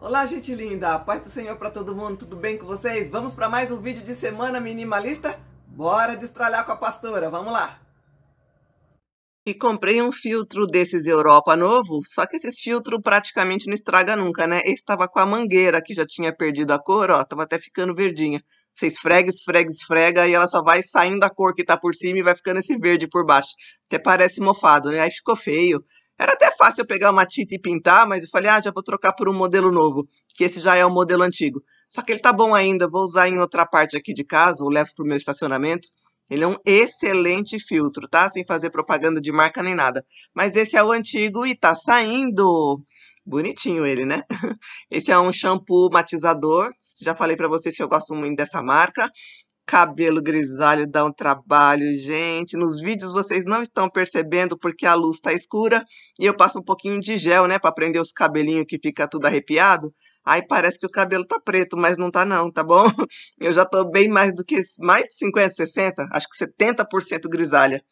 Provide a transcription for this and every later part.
Olá, gente linda! paz do Senhor para todo mundo, tudo bem com vocês? Vamos para mais um vídeo de semana minimalista? Bora destralhar com a pastora, vamos lá! E comprei um filtro desses Europa novo, só que esses filtros praticamente não estraga nunca, né? Esse estava com a mangueira que já tinha perdido a cor, ó, tava até ficando verdinha. Você esfrega, esfrega, esfrega e ela só vai saindo da cor que tá por cima e vai ficando esse verde por baixo. Até parece mofado, né? Aí ficou feio. Era até fácil eu pegar uma tinta e pintar, mas eu falei, ah, já vou trocar por um modelo novo, que esse já é o modelo antigo. Só que ele tá bom ainda, vou usar em outra parte aqui de casa, ou levo pro meu estacionamento. Ele é um excelente filtro, tá? Sem fazer propaganda de marca nem nada. Mas esse é o antigo e tá saindo. Bonitinho ele, né? Esse é um shampoo matizador. Já falei para vocês que eu gosto muito dessa marca. Cabelo grisalho dá um trabalho, gente. Nos vídeos vocês não estão percebendo porque a luz tá escura e eu passo um pouquinho de gel, né, para prender os cabelinhos que fica tudo arrepiado. Aí parece que o cabelo tá preto, mas não tá não, tá bom? Eu já tô bem mais do que mais de 50, 60, acho que 70% grisalha.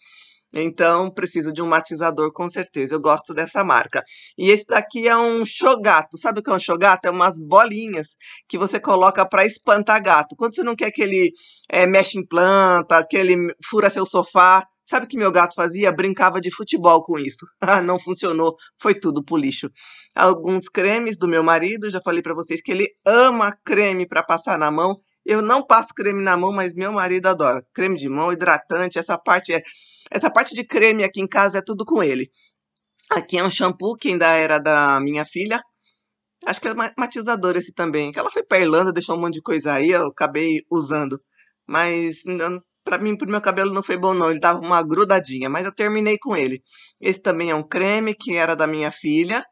Então, preciso de um matizador com certeza. Eu gosto dessa marca. E esse daqui é um shogato. Sabe o que é um shogato? É umas bolinhas que você coloca para espantar gato. Quando você não quer que ele é, eh, mexe em planta, que ele fura seu sofá. Sabe o que meu gato fazia? Brincava de futebol com isso. não funcionou, foi tudo pro lixo. Alguns cremes do meu marido, já falei para vocês que ele ama creme para passar na mão eu não passo creme na mão, mas meu marido adora. Creme de mão, hidratante, essa parte é essa parte de creme aqui em casa é tudo com ele. Aqui é um shampoo que ainda era da minha filha. Acho que é matizador esse também. Ela foi pra Irlanda, deixou um monte de coisa aí, eu acabei usando. Mas para mim, pro meu cabelo não foi bom não, ele dava uma grudadinha, mas eu terminei com ele. Esse também é um creme que era da minha filha.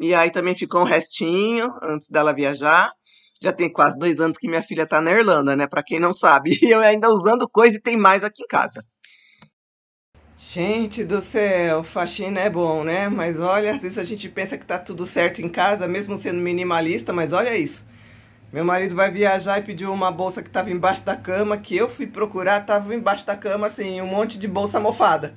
E aí também ficou um restinho antes dela viajar já tem quase dois anos que minha filha tá na Irlanda, né? Para quem não sabe. E eu ainda usando coisa e tem mais aqui em casa. Gente do céu, faxina é bom, né? Mas olha, às vezes a gente pensa que tá tudo certo em casa, mesmo sendo minimalista, mas olha isso. Meu marido vai viajar e pediu uma bolsa que estava embaixo da cama, que eu fui procurar, estava embaixo da cama, assim, um monte de bolsa mofada.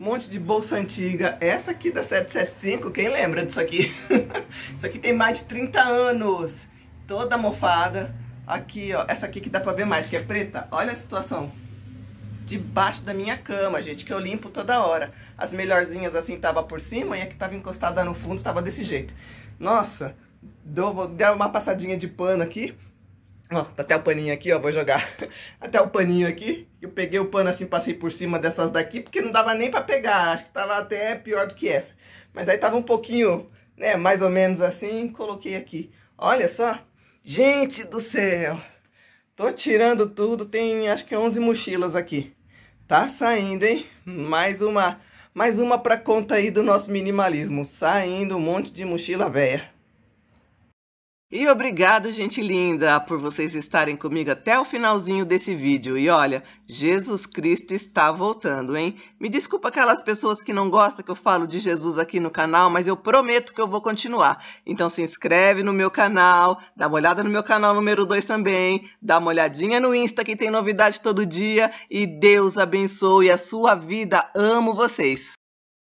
Um monte de bolsa antiga. Essa aqui da 775, quem lembra disso aqui? Isso aqui tem mais de 30 anos toda mofada. Aqui, ó, essa aqui que dá pra ver mais, que é preta. Olha a situação. Debaixo da minha cama, gente, que eu limpo toda hora. As melhorzinhas assim tava por cima e a que tava encostada no fundo tava desse jeito. Nossa, dou, vou dar uma passadinha de pano aqui. Ó, tá até o paninho aqui, ó, vou jogar até o paninho aqui. Eu peguei o pano assim, passei por cima dessas daqui, porque não dava nem pra pegar. Acho que tava até pior do que essa. Mas aí tava um pouquinho, né, mais ou menos assim, coloquei aqui. Olha só, Gente do céu! Tô tirando tudo, tem acho que 11 mochilas aqui. Tá saindo, hein? Mais uma, mais uma pra conta aí do nosso minimalismo. Saindo um monte de mochila velha. E obrigado, gente linda, por vocês estarem comigo até o finalzinho desse vídeo. E olha, Jesus Cristo está voltando, hein? Me desculpa aquelas pessoas que não gostam que eu falo de Jesus aqui no canal, mas eu prometo que eu vou continuar. Então se inscreve no meu canal, dá uma olhada no meu canal número 2 também, dá uma olhadinha no Insta que tem novidade todo dia e Deus abençoe a sua vida. Amo vocês!